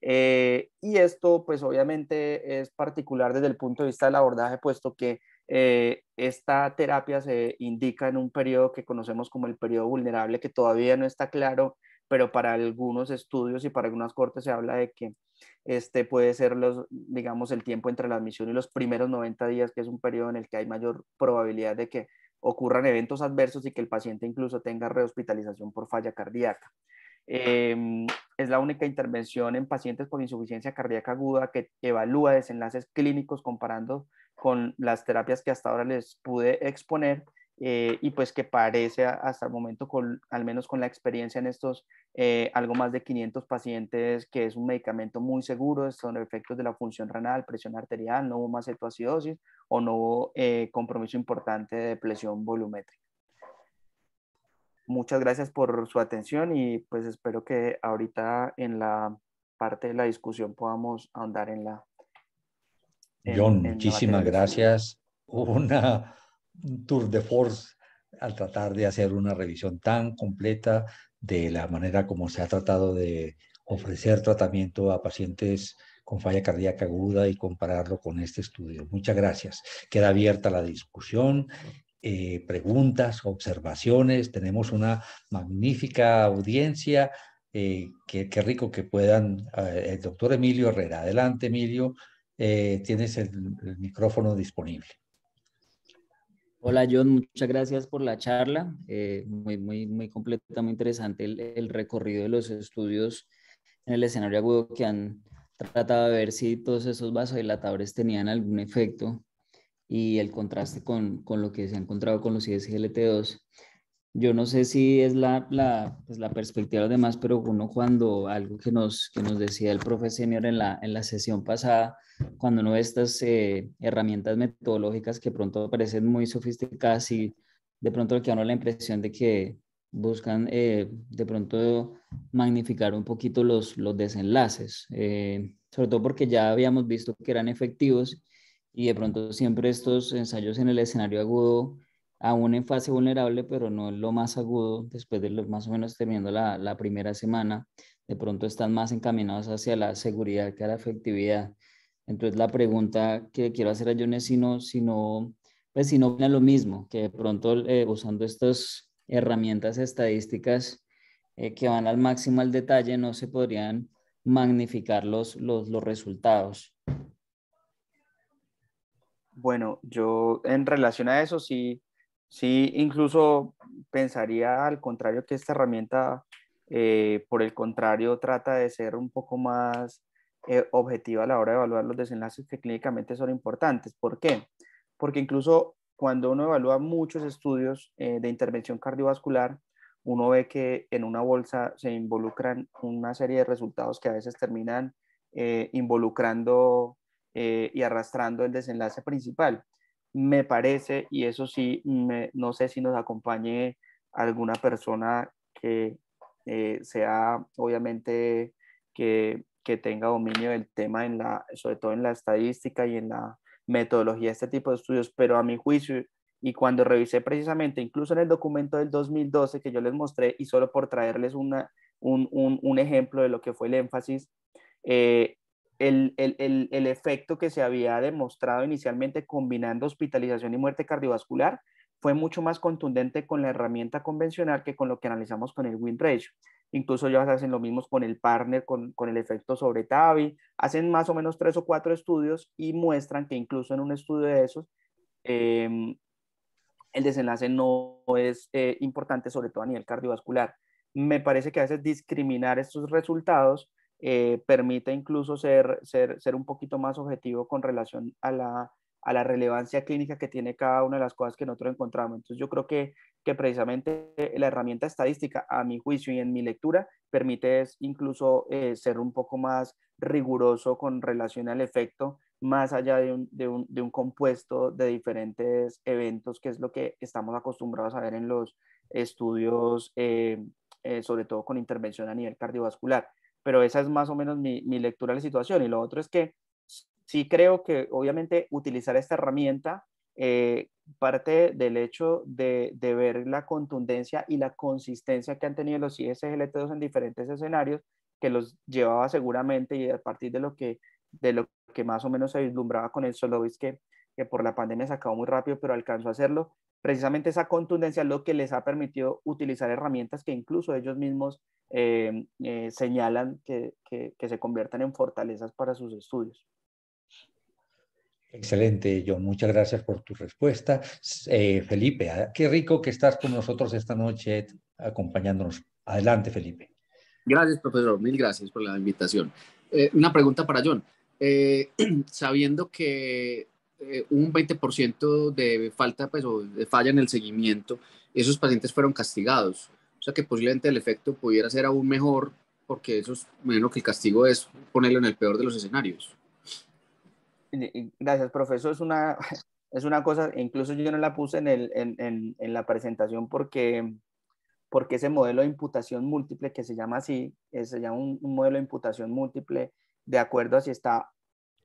Eh, y esto, pues obviamente es particular desde el punto de vista del abordaje, puesto que eh, esta terapia se indica en un periodo que conocemos como el periodo vulnerable, que todavía no está claro pero para algunos estudios y para algunas cortes se habla de que este puede ser los, digamos, el tiempo entre la admisión y los primeros 90 días, que es un periodo en el que hay mayor probabilidad de que ocurran eventos adversos y que el paciente incluso tenga rehospitalización por falla cardíaca. Em, es la única intervención en pacientes con insuficiencia cardíaca aguda que evalúa desenlaces clínicos comparando con las terapias que hasta ahora les pude exponer eh, y pues que parece hasta el momento, con, al menos con la experiencia en estos eh, algo más de 500 pacientes, que es un medicamento muy seguro, son efectos de la función renal, presión arterial, no hubo más cetoacidosis o no hubo eh, compromiso importante de presión volumétrica. Muchas gracias por su atención y pues espero que ahorita en la parte de la discusión podamos ahondar en la... John, muchísimas gracias. Una un tour de force al tratar de hacer una revisión tan completa de la manera como se ha tratado de ofrecer tratamiento a pacientes con falla cardíaca aguda y compararlo con este estudio. Muchas gracias. Queda abierta la discusión, eh, preguntas, observaciones. Tenemos una magnífica audiencia. Eh, qué, rico que puedan. Eh, el doctor Emilio Herrera. Adelante, Emilio. tienes el micrófono disponible. Hola John, muchas gracias por la charla, eh, muy, muy, muy completa, muy interesante el, recorrido de los estudios en el escenario agudo que han tratado de ver si todos esos vasodilatadores tenían algún efecto y el contraste con, con lo que se ha encontrado con los ISGLT2 yo no sé si es la, pues, perspectiva de los pero uno cuando algo que nos, nos decía el profe senior en la, en la sesión pasada, cuando uno ve estas eh, herramientas metodológicas que pronto parecen muy sofisticadas y de pronto le queda la impresión de que buscan eh, de pronto magnificar un poquito los, los desenlaces, eh, sobre todo porque ya habíamos visto que eran efectivos y de pronto siempre estos ensayos en el escenario agudo aún en fase vulnerable, pero no es lo más agudo, después de más o menos terminando la, primera semana, de pronto están más encaminados hacia la seguridad que a la efectividad. Entonces la pregunta que quiero hacer a John es si no, si no, pues si no es lo mismo, que de pronto eh, usando estas herramientas estadísticas eh, que van al máximo al detalle, no se podrían magnificar los, los, los resultados. Bueno, yo en relación a eso sí Sí, incluso pensaría al contrario que esta herramienta, eh, por el contrario, trata de ser un poco más eh, objetiva a la hora de evaluar los desenlaces que clínicamente son importantes. ¿Por qué? Porque incluso cuando uno evalúa muchos estudios eh, de intervención cardiovascular, uno ve que en una bolsa se involucran una serie de resultados que a veces terminan involucrando y arrastrando el desenlace principal me parece, y eso sí, no sé si nos acompañe alguna persona que eh, sea, obviamente, que, que, tenga dominio del tema, en la, sobre todo en la estadística y en la metodología de este tipo de estudios, pero a mi juicio, y cuando revisé precisamente, incluso en el documento del 2012 que yo les mostré, y solo por traerles una, un, ejemplo de lo que fue el énfasis, eh, el, efecto que se había demostrado inicialmente combinando hospitalización y muerte cardiovascular fue mucho más contundente con la herramienta convencional que con lo que analizamos con el Wind ratio. Incluso ya hacen lo mismo con el partner, con, el efecto sobre TAVI. Hacen más o menos tres o cuatro estudios y muestran que incluso en un estudio de esos, em, el desenlace no es eh, importante, sobre todo a nivel cardiovascular. Me parece que a veces discriminar estos resultados eh, permite incluso ser, un poquito más objetivo con relación a la, relevancia clínica que tiene cada una de las cosas que nosotros encontramos. Entonces yo creo que, precisamente la herramienta estadística, a mi juicio y en mi lectura, permite incluso eh, ser un poco más riguroso con relación al efecto, más allá de un, compuesto de diferentes eventos, que es lo que estamos acostumbrados a ver en los estudios, eh, sobre todo con intervención a nivel cardiovascular pero esa es más o menos mi, lectura de la situación. Y lo otro es que sí creo que obviamente utilizar esta herramienta eh, parte del hecho de, de, ver la contundencia y la consistencia que han tenido los ISGLT2 en diferentes escenarios que los llevaba seguramente y a partir de lo que, de lo que más o menos se vislumbraba con el solo que, que por la pandemia se acabó muy rápido pero alcanzó a hacerlo, precisamente esa contundencia es lo que les ha permitido utilizar herramientas que incluso ellos mismos eh, eh, señalan que, se conviertan en fortalezas para sus estudios. Excelente, John. Muchas gracias por tu respuesta. Eh, Felipe, ah, qué rico que estás con nosotros esta noche acompañándonos. Adelante, Felipe. Gracias, profesor. Mil gracias por la invitación. una pregunta para John. [CLEARS THROAT] sabiendo que eh, un 20% de falta pues, o de falla en el seguimiento, esos pacientes fueron castigados. O sea que posiblemente el efecto pudiera ser aún mejor porque eso es, menos que el castigo es ponerlo en el peor de los escenarios. Gracias, profesor. Es una, es una cosa, incluso yo no la puse en, la presentación porque, porque ese modelo de imputación múltiple que se llama así, eh, se llama un, un modelo de imputación múltiple de acuerdo a si está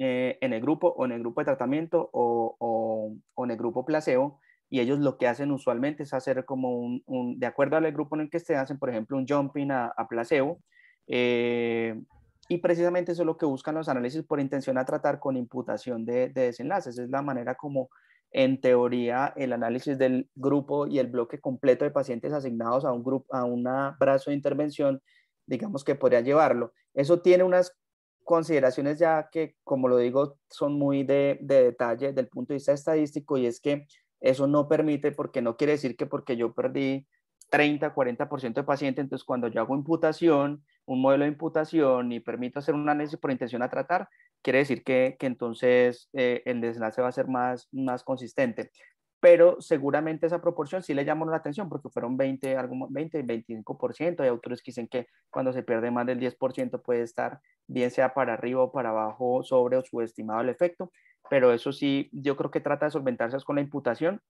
eh, en el grupo o en el grupo de tratamiento o, en el grupo placebo. Y ellos lo que hacen usualmente es hacer como un, de acuerdo al grupo en el que estén, hacen por ejemplo un jumping a, placebo. Eh, y precisamente eso es lo que buscan los análisis por intención a tratar con imputación de, de desenlaces. Es la manera como en teoría, el análisis del grupo y el bloque completo de pacientes asignados a un grupo, a un brazo de intervención, digamos que podría llevarlo. Eso tiene unas consideraciones ya que, como lo digo, son muy de, de detalle del punto de vista estadístico y es que eso no permite, porque no quiere decir que porque yo perdí 30, 40% de pacientes, entonces cuando yo hago imputación, un modelo de imputación y permito hacer un análisis por intención a tratar, quiere decir que, que entonces eh, el desenlace va a ser más, más consistente pero seguramente esa proporción sí le llamó la atención porque fueron 20, 20, 25%. Hay autores que dicen que cuando se pierde más del 10% puede estar bien sea para arriba o para abajo, sobre o subestimado el efecto, pero eso sí, yo creo que trata de solventarse con la imputación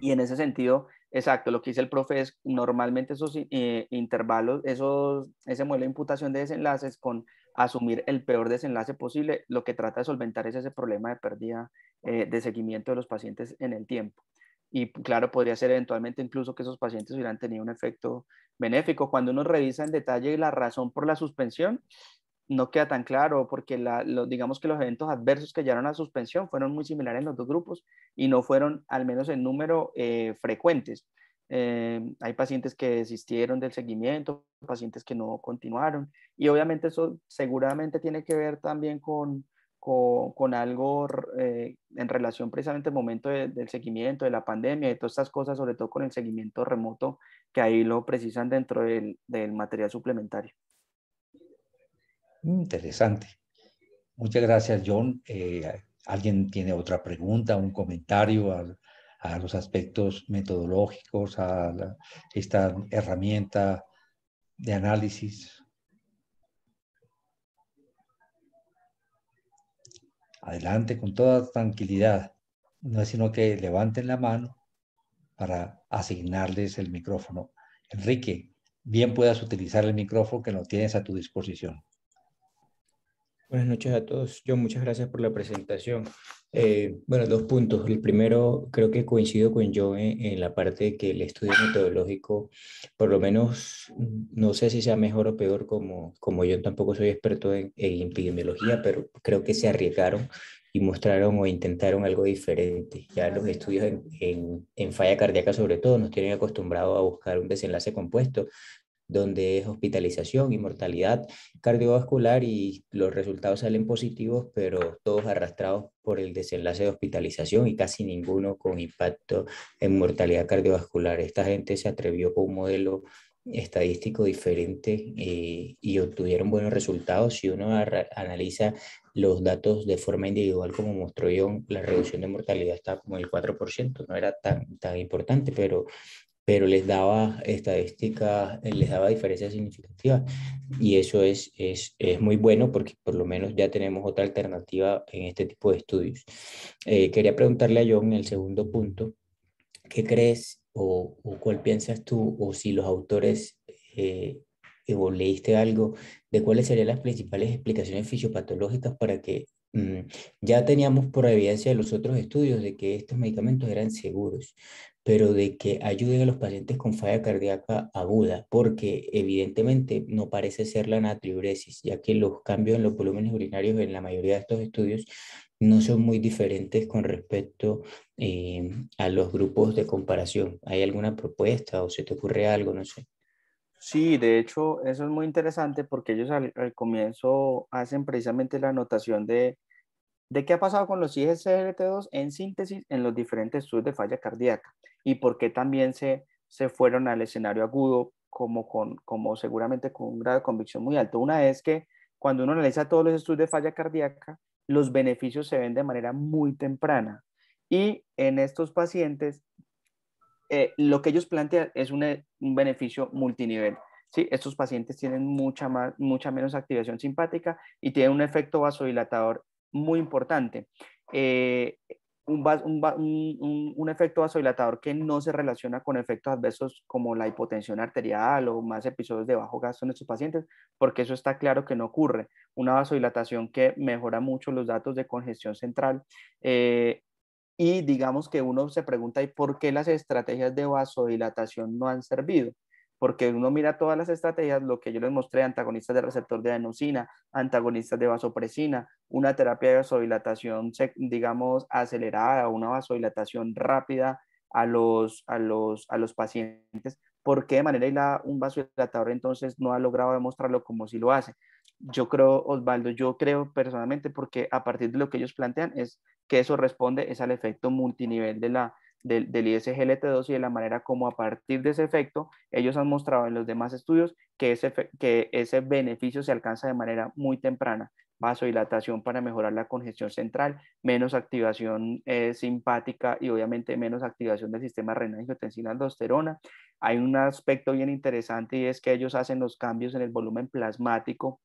y en ese sentido, exacto, lo que dice el profe es normalmente esos eh, intervalos, esos, ese modelo de imputación de desenlaces con asumir el peor desenlace posible, lo que trata de solventar es ese problema de pérdida eh, de seguimiento de los pacientes en el tiempo. Y claro, podría ser eventualmente incluso que esos pacientes hubieran tenido un efecto benéfico. Cuando uno revisa en detalle la razón por la suspensión, no queda tan claro porque digamos que los eventos adversos que llevaron a suspensión fueron muy similares en los dos grupos y no fueron, al menos en número, eh, frecuentes. Eh, hay pacientes que desistieron del seguimiento, pacientes que no continuaron. Y obviamente eso seguramente tiene que ver también con, con, algo eh, en relación precisamente al momento del seguimiento, de la pandemia, de todas estas cosas, sobre todo con el seguimiento remoto, que ahí lo precisan dentro del, del material suplementario. Interesante. Muchas gracias, John. Eh, ¿Alguien tiene otra pregunta, un comentario? a los aspectos metodológicos, a esta herramienta de análisis. Adelante con toda tranquilidad. No es sino que levanten la mano para asignarles el micrófono. Enrique, bien puedas utilizar el micrófono que lo tienes a tu disposición. Buenas noches a todos. Yo muchas gracias por la presentación. Eh, bueno, dos puntos. El primero, creo que coincido con yo en, la parte de que el estudio metodológico, por lo menos, no sé si sea mejor o peor, como, como yo tampoco soy experto en, en epidemiología, pero creo que se arriesgaron y mostraron o intentaron algo diferente. Ya los estudios en, en, en, falla cardíaca sobre todo nos tienen acostumbrados a buscar un desenlace compuesto, donde es hospitalización y mortalidad cardiovascular y los resultados salen positivos, pero todos arrastrados por el desenlace de hospitalización y casi ninguno con impacto en mortalidad cardiovascular. Esta gente se atrevió con un modelo estadístico diferente eh, y obtuvieron buenos resultados. Si uno analiza los datos de forma individual, como mostró yo, la reducción de mortalidad está como el 4%, no era tan, tan importante, pero pero les daba estadísticas, eh, les daba diferencias significativas. Y eso es, es, es, muy bueno porque por lo menos ya tenemos otra alternativa en este tipo de estudios. Eh, quería preguntarle a John en el segundo punto, ¿qué crees o, o cuál piensas tú o si los autores... Eh, leíste algo de cuáles serían las principales explicaciones fisiopatológicas para que mm, ya teníamos por evidencia de los otros estudios de que estos medicamentos eran seguros, pero de que ayuden a los pacientes con falla cardíaca aguda, porque evidentemente no parece ser la natriuresis, ya que los cambios en los volúmenes urinarios en la mayoría de estos estudios no son muy diferentes con respecto eh, a los grupos de comparación. ¿Hay alguna propuesta o se te ocurre algo? No sé. Sí, de hecho, eso es muy interesante porque ellos al comienzo hacen precisamente la anotación de de qué ha pasado con los IGCGT2 en síntesis en los diferentes estudios de falla cardíaca y por qué también se, se fueron al escenario agudo como, con, como seguramente con un grado de convicción muy alto. Una es que cuando uno analiza todos los estudios de falla cardíaca, los beneficios se ven de manera muy temprana y en estos pacientes eh, lo que ellos plantean es eh, un, beneficio multinivel. ¿sí? Estos pacientes tienen mucha, más, mucha menos activación simpática y tienen un efecto vasodilatador muy importante. Eh, un, un, efecto vasodilatador que no se relaciona con efectos adversos como la hipotensión arterial o más episodios de bajo gasto en estos pacientes, porque eso está claro que no ocurre. Una vasodilatación que mejora mucho los datos de congestión central. Eh, y digamos que uno se pregunta, ¿y por qué las estrategias de vasodilatación no han servido? porque uno mira todas las estrategias, lo que yo les mostré, antagonistas del receptor de adenosina, antagonistas de vasopresina, una terapia de vasodilatación, digamos, acelerada, una vasodilatación rápida a los, a los, a los pacientes, ¿por qué de manera aislada un vasodilatador entonces no ha logrado demostrarlo como si lo hace? Yo creo, Osvaldo, yo creo personalmente porque a partir de lo que ellos plantean es que eso responde es al efecto multinivel de la, del, del ISGLT2 y de la manera como a partir de ese efecto ellos han mostrado en los demás estudios que ese, que ese beneficio se alcanza de manera muy temprana. Vasodilatación para mejorar la congestión central, menos activación eh, simpática y obviamente menos activación del sistema renal angiotensina aldosterona. Hay un aspecto bien interesante y es que ellos hacen los cambios en el volumen plasmático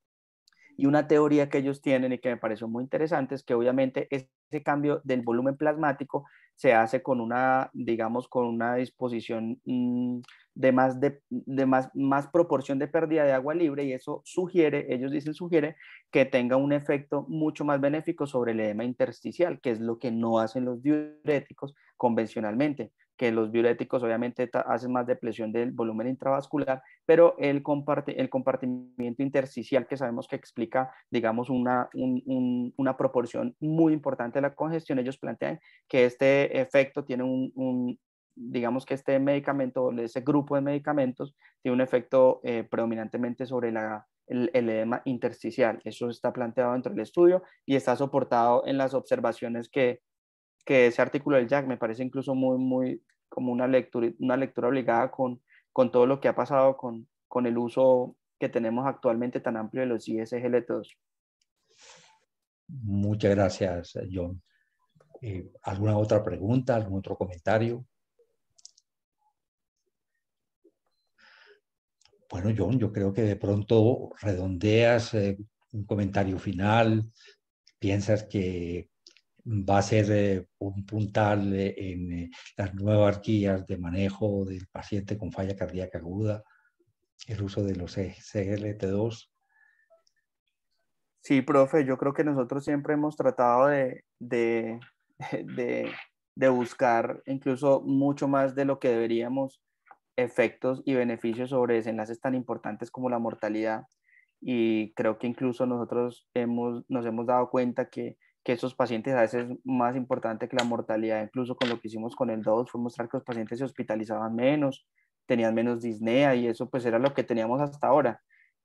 y una teoría que ellos tienen y que me pareció muy interesante es que obviamente ese cambio del volumen plasmático se hace con una, digamos, con una disposición mm, de, más, de, de más, más proporción de pérdida de agua libre y eso sugiere, ellos dicen sugiere, que tenga un efecto mucho más benéfico sobre el edema intersticial, que es lo que no hacen los diuréticos convencionalmente que los diuréticos obviamente hacen más depresión del volumen intravascular, pero el, comparte el compartimiento intersticial que sabemos que explica, digamos, una, una proporción muy importante de la congestión, ellos plantean que este efecto tiene un, digamos que este medicamento, ese grupo de medicamentos, tiene un efecto eh, predominantemente sobre la, el, edema intersticial. Eso está planteado dentro del estudio y está soportado en las observaciones que que ese artículo del Jack me parece incluso muy, muy como una lectura, una lectura obligada con, todo lo que ha pasado con, el uso que tenemos actualmente tan amplio de los ISGL2. Muchas gracias, John. Eh, ¿Alguna otra pregunta, algún otro comentario? Bueno, John, yo creo que de pronto redondeas eh, un comentario final, piensas que va a ser eh, un puntal eh, en eh, las nuevas guías de manejo del paciente con falla cardíaca aguda, el uso de los e-, CGLT2. Sí, profe, yo creo que nosotros siempre hemos tratado de, [LAUGHS] de, de, buscar incluso mucho más de lo que deberíamos efectos y beneficios sobre desenlaces tan importantes como la mortalidad. Y creo que incluso nosotros hemos, nos hemos dado cuenta que que esos pacientes a veces es más importante que la mortalidad, incluso con lo que hicimos con el 2, fue mostrar que los pacientes se hospitalizaban menos, tenían menos disnea y eso pues era lo que teníamos hasta ahora.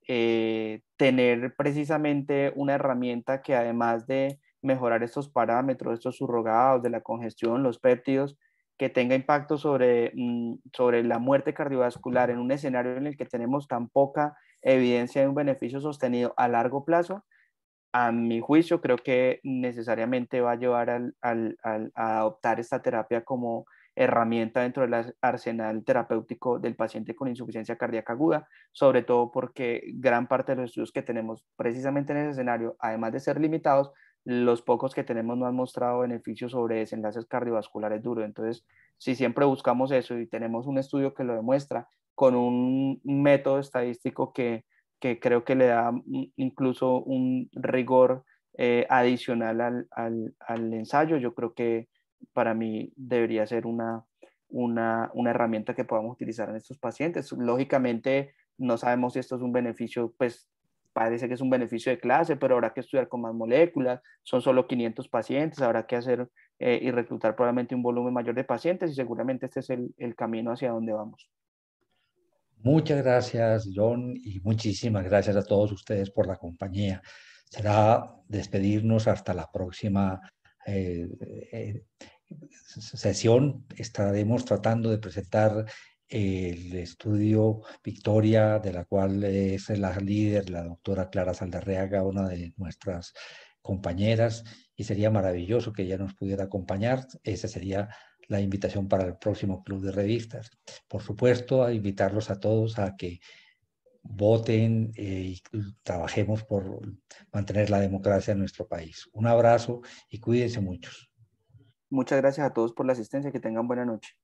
Eh, tener precisamente una herramienta que además de mejorar estos parámetros, estos surrogados de la congestión, los péptidos, que tenga impacto mm, sobre la muerte cardiovascular en un escenario en el que tenemos tan poca evidencia de un beneficio sostenido a largo plazo, a mi juicio, creo que necesariamente va a llevar a adoptar esta terapia como herramienta dentro del arsenal terapéutico del paciente con insuficiencia cardíaca aguda, sobre todo porque gran parte de los estudios que tenemos precisamente en ese escenario, además de ser limitados, los pocos que tenemos no han mostrado beneficios sobre desenlaces cardiovasculares duros. Entonces, si siempre buscamos eso y tenemos un estudio que lo demuestra con un método estadístico que que creo que le da incluso un rigor eh, adicional al, al, al, ensayo. Yo creo que para mí debería ser una, una, una, herramienta que podamos utilizar en estos pacientes. Lógicamente, no sabemos si esto es un beneficio, pues parece que es un beneficio de clase, pero habrá que estudiar con más moléculas, son solo 500 pacientes, habrá que hacer eh, y reclutar probablemente un volumen mayor de pacientes y seguramente este es el, el camino hacia donde vamos. Muchas gracias, John, y muchísimas gracias a todos ustedes por la compañía. Será despedirnos hasta la próxima eh, eh, sesión. Estaremos tratando de presentar el estudio Victoria, de la cual es la líder, la doctora Clara Saldarreaga, una de nuestras compañeras, y sería maravilloso que ella nos pudiera acompañar. Ese sería la invitación para el próximo club de revistas. Por supuesto, a invitarlos a todos a que voten eh, y trabajemos por mantener la democracia en nuestro país. Un abrazo y cuídense muchos. Muchas gracias a todos por la asistencia. Que tengan buena noche.